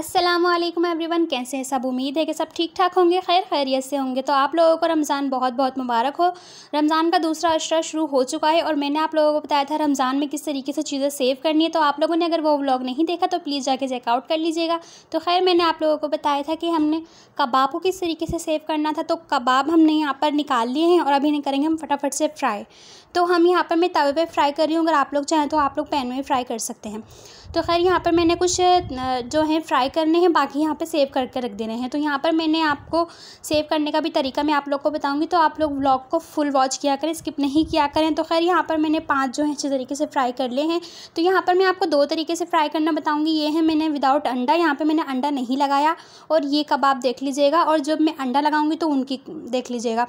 अस्सलाम वालेकुम एवरीवन कैसे हैं सब उम्मीद है कि सब ठीक ठाक होंगे खैर खैरियत से होंगे तो आप लोगों को रमज़ान बहुत बहुत मुबारक हो रमज़ान का दूसरा अशरा शुरू हो चुका है और मैंने आप लोगों को बताया था रमज़ान में किस तरीके से चीज़ें सेव करनी है तो आप लोगों ने अगर वो व्लॉग नहीं देखा तो प्लीज़ जाके चेकआउट कर लीजिएगा तो खैर मैंने आप लोगों को बताया था कि हमने कबाब को किस तरीके से सेव करना था तो कबाब हमने यहाँ पर निकाल लिए हैं और अभी नहीं करेंगे हम फटाफट से फ्राई तो हम यहाँ पर मैं तवे पे फ्राई कर रही हूँ अगर आप लोग चाहें तो आप लोग पैन में फ्राई कर सकते हैं तो खैर यहाँ पर मैंने कुछ जो है फ्राई करने हैं बाकी यहाँ पर सेव करके रख देने हैं तो यहाँ पर मैंने आपको सेव करने का भी तरीका मैं आप लोग को बताऊँगी तो आप लोग व्लॉग को फुल वॉच किया करें स्किप नहीं किया करें तो खैर यहाँ पर मैंने पाँच जो है अच्छे तरीके से फ्राई कर ले हैं तो यहाँ पर मैं आपको दो तरीके से फ्राई करना बताऊँगी ये है मैंने विदाउट अंडा यहाँ पर मैंने अंडा नहीं लगाया और ये कबाब देख लीजिएगा और जब मैं अंडा लगाऊँगी तो उनकी देख लीजिएगा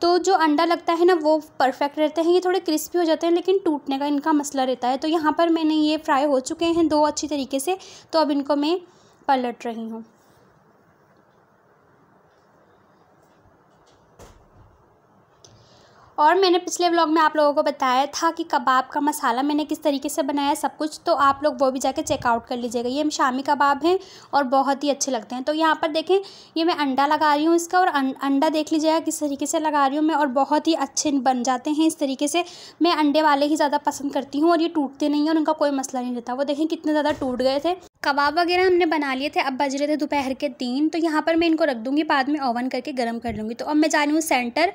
तो जो अंडा लगता है ना वो परफेक्ट रहते हैं ये थोड़े क्रिस्पी हो जाते हैं लेकिन टूटने का इनका मसला रहता है तो यहाँ पर मैंने ये फ्राई हो चुके हैं दो अच्छी तरीके से तो अब इनको मैं पलट रही हूँ और मैंने पिछले व्लॉग में आप लोगों को बताया था कि कबाब का मसाला मैंने किस तरीके से बनाया सब कुछ तो आप लोग वो भी जाके चेकआउट कर लीजिएगा ये शामी कबाब हैं और बहुत ही अच्छे लगते हैं तो यहाँ पर देखें ये मैं अंडा लगा रही हूँ इसका और अं-, अंडा देख लीजिएगा किस तरीके से लगा रही हूँ मैं और बहुत ही अच्छे बन जाते हैं इस तरीके से मैं अंडे वाले ही ज़्यादा पसंद करती हूँ और ये टूटते नहीं हैं और उनका कोई मसला नहीं रहता वो देखें कितने ज़्यादा टूट गए थे कबाब वगैरह हमने बना लिए थे अब बज रहे थे दोपहर के तीन तो यहाँ पर मैं इनको रख दूँगी बाद में ओवन करके गर्म कर लूँगी तो अब मैं जा रही हूँ सेंटर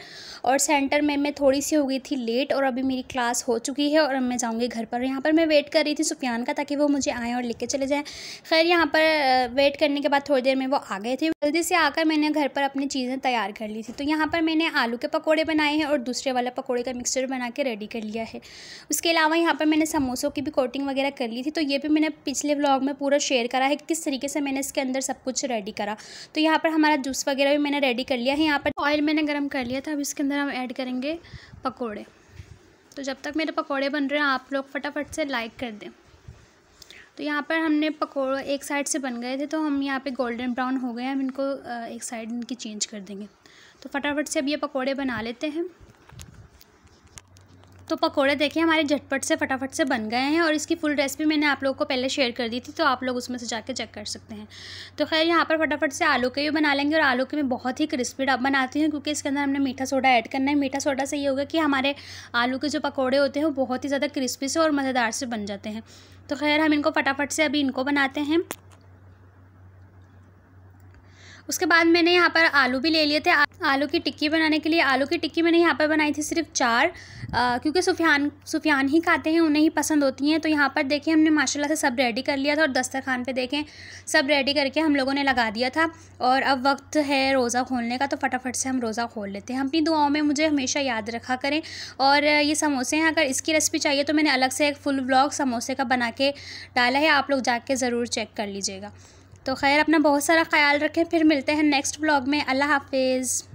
और सेंटर में मैं थोड़ी सी हो गई थी लेट और अभी मेरी क्लास हो चुकी है और अब मैं जाऊँगी घर पर यहाँ पर मैं वेट कर रही थी सुफियान का ताकि वो मुझे आएँ और लेके चले जाएँ खैर यहाँ पर वेट करने के बाद थोड़ी देर में वो आ गए थे जल्दी से आकर मैंने घर पर अपनी चीज़ें तैयार कर ली थी तो यहाँ पर मैंने आलू के पकौड़े बनाए हैं और दूसरे वाला पकौड़े का मिक्सचर बना के रेडी कर लिया है उसके अलावा यहाँ पर मैंने समोसों की भी कोटिंग वगैरह कर ली थी तो ये भी मैंने पिछले ब्लॉग में पूरा पूरा शेयर करा है किस तरीके से मैंने इसके अंदर सब कुछ रेडी करा तो यहाँ पर हमारा जूस वगैरह भी मैंने रेडी कर लिया है यहाँ पर ऑयल मैंने गर्म कर लिया था अब इसके अंदर हम ऐड करेंगे पकौड़े तो जब तक मेरे पकौड़े बन रहे हैं आप लोग फटाफट से लाइक कर दें तो यहाँ पर हमने पकौड़े एक साइड से बन गए थे तो हम यहाँ पे गोल्डन ब्राउन हो गए हम इनको एक साइड इनकी चेंज कर देंगे तो फटाफट से अब ये पकौड़े बना लेते हैं तो पकोड़े देखिए हमारे झटपट से फटाफट से बन गए हैं और इसकी फुल रेसिपी मैंने आप लोगों को पहले शेयर कर दी थी तो आप लोग उसमें से जाके चेक कर सकते हैं तो खैर यहाँ पर फटाफट से आलू के भी बना लेंगे और आलू के मैं बहुत ही क्रिस्पी बनाती हूँ क्योंकि इसके अंदर हमने मीठा सोडा ऐड करना है मीठा सोडा से ये होगा कि हमारे आलू के जो पकौड़े होते हैं वो बहुत ही ज़्यादा क्रिस्पी से और मज़ेदार से बन जाते हैं तो खैर हम इनको फटाफट से अभी इनको बनाते हैं उसके बाद मैंने यहाँ पर आलू भी ले लिए थे आलू की टिक्की बनाने के लिए आलू की टिक्की मैंने यहाँ पर बनाई थी सिर्फ चार आ, क्योंकि सुफियान सुफियान ही खाते हैं उन्हें ही पसंद होती हैं तो यहाँ पर देखें हमने माशाल्लाह से सब रेडी कर लिया था और दस्तरखान पे देखें सब रेडी करके हम लोगों ने लगा दिया था और अब वक्त है रोज़ा खोलने का तो फटाफट से हम रोज़ा खोल लेते हैं अपनी दुआओं में मुझे हमेशा याद रखा करें और ये समोसे हैं अगर इसकी रेसिपी चाहिए तो मैंने अलग से एक फुल ब्लॉग समोसे का बना के डाला है आप लोग जाके ज़रूर चेक कर लीजिएगा तो खैर अपना बहुत सारा ख्याल रखें फिर मिलते हैं नेक्स्ट ब्लॉग में अल्लाह हाफिज़